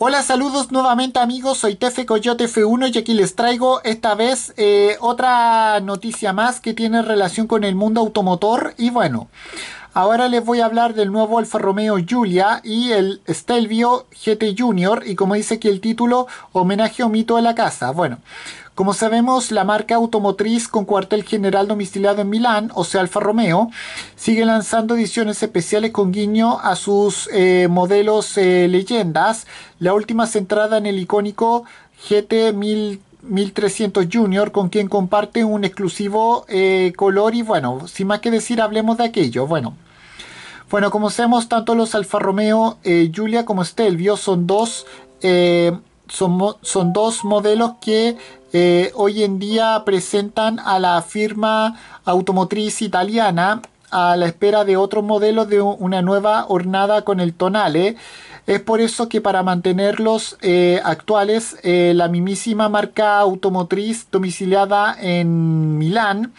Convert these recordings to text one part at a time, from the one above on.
Hola, saludos nuevamente amigos, soy Tefe Coyote F1 y aquí les traigo esta vez eh, otra noticia más que tiene relación con el mundo automotor y bueno, ahora les voy a hablar del nuevo Alfa Romeo Giulia y el Stelvio GT Junior y como dice aquí el título, homenaje o mito de la casa. Bueno, como sabemos, la marca automotriz con cuartel general domiciliado en Milán, o sea Alfa Romeo, sigue lanzando ediciones especiales con guiño a sus eh, modelos eh, leyendas, la última centrada en el icónico GT 1300 Junior, con quien comparte un exclusivo eh, color. Y bueno, sin más que decir, hablemos de aquello. Bueno, bueno como sabemos, tanto los Alfa Romeo Julia Giulia como Stelvio son dos son, dos modelos que eh, hoy en día presentan a la firma automotriz italiana a la espera de otros modelos de una nueva hornada con el tonale. ¿eh? Es por eso que para mantenerlos eh, actuales, la mismísima marca automotriz domiciliada en Milán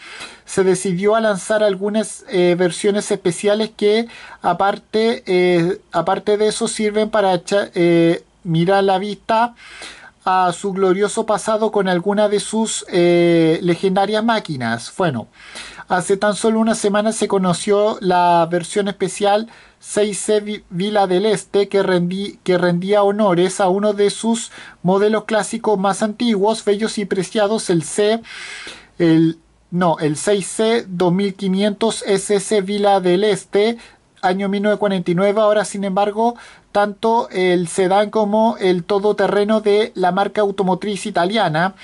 se decidió a lanzar algunas versiones especiales que aparte, aparte de eso sirven para Mira la vista a su glorioso pasado con alguna de sus eh, legendarias máquinas. Bueno, hace tan solo una semana se conoció la versión especial 6C Vila del Este que, que rendía honores a uno de sus modelos clásicos más antiguos, bellos y preciados, el C, el, no, el 6C 2500 SS Vila del Este año 1949. Ahora, sin embargo, tanto el sedán como el todoterreno de la marca automotriz italiana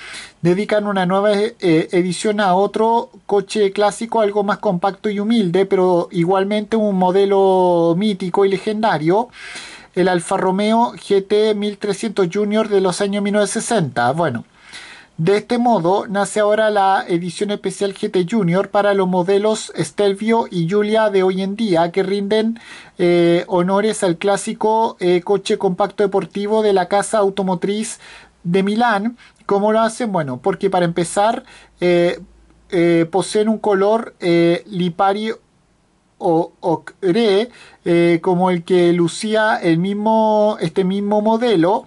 dedican una nueva eh, edición a otro coche clásico, algo más compacto y humilde, pero igualmente un modelo mítico y legendario. El Alfa Romeo GT 1300 Junior de los años 1960. Bueno, de este modo, nace ahora la edición especial GT Junior para los modelos Stelvio y Julia de hoy en día, que rinden eh, honores al clásico eh, coche compacto deportivo de la casa automotriz de Milán. ¿Cómo lo hacen? Bueno, porque para empezar, eh, poseen un color lipari o ocre, como el que lucía el mismo, este mismo modelo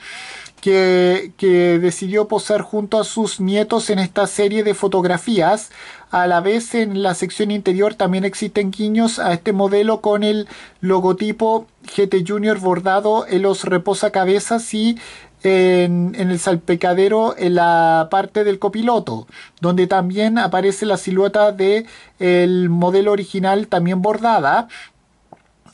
que, decidió posar junto a sus nietos en esta serie de fotografías. A la vez en la sección interior también existen guiños a este modelo con el logotipo GT Junior bordado en los reposacabezas y en, el salpecadero en la parte del copiloto, donde también aparece la silueta del el modelo original también bordada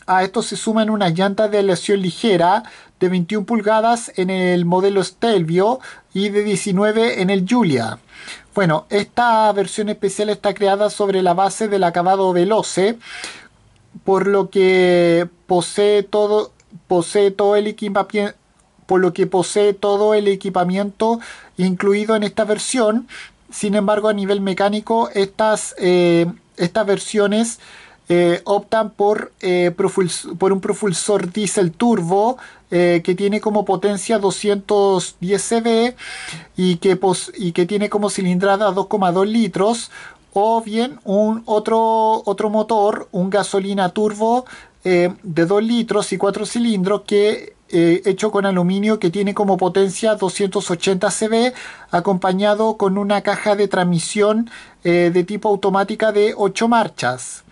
a esto se suman unas llantas de aleación ligera de 21 pulgadas en el modelo Stelvio y de 19 en el Julia. Bueno, esta versión especial está creada sobre la base del acabado Veloce, por lo que posee todo, posee todo el equipamiento por lo que posee todo el equipamiento incluido en esta versión. Sin embargo, a nivel mecánico, estas, eh, estas versiones eh, optan eh, por, un propulsor diésel turbo eh, que tiene como potencia 210 CV y que, tiene como cilindrada 2,2 litros o bien un otro, otro motor, un gasolina turbo de 2 litros y 4 cilindros que hecho con aluminio que tiene como potencia 280 CV, acompañado con una caja de transmisión de tipo automática de 8 marchas.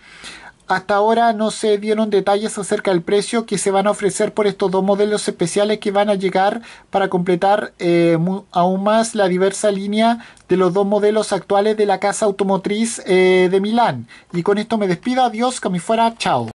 Hasta ahora no se dieron detalles acerca del precio que se van a ofrecer por estos dos modelos especiales que van a llegar para completar eh, aún más la diversa línea de los dos modelos actuales de la casa automotriz eh, de Milán. Y con esto me despido, adiós, que me fuera, chao.